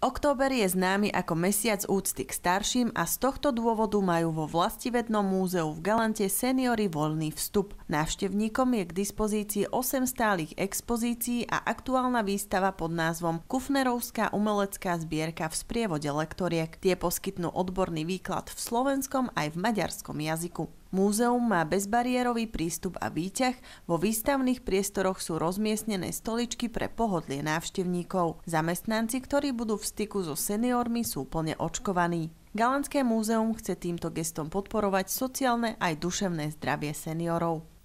Október je známy ako mesiac úcty k starším a z tohto dôvodu majú vo Vlastivednom múzeu v Galante seniory voľný vstup. Návštevníkom je k dispozícii 8 stálych expozícií a aktuálna výstava pod názvom Kufnerovská umelecká zbierka v sprievode lektoriek. Tie poskytnú odborný výklad v slovenskom aj v maďarskom jazyku. Múzeum má bezbariérový prístup a výťah, vo výstavných priestoroch sú rozmiestnené stoličky pre pohodlie návštevníkov. Zamestnanci, ktorí budú v styku so seniormi, sú plne očkovaní. Galanské múzeum chce týmto gestom podporovať sociálne aj duševné zdravie seniorov.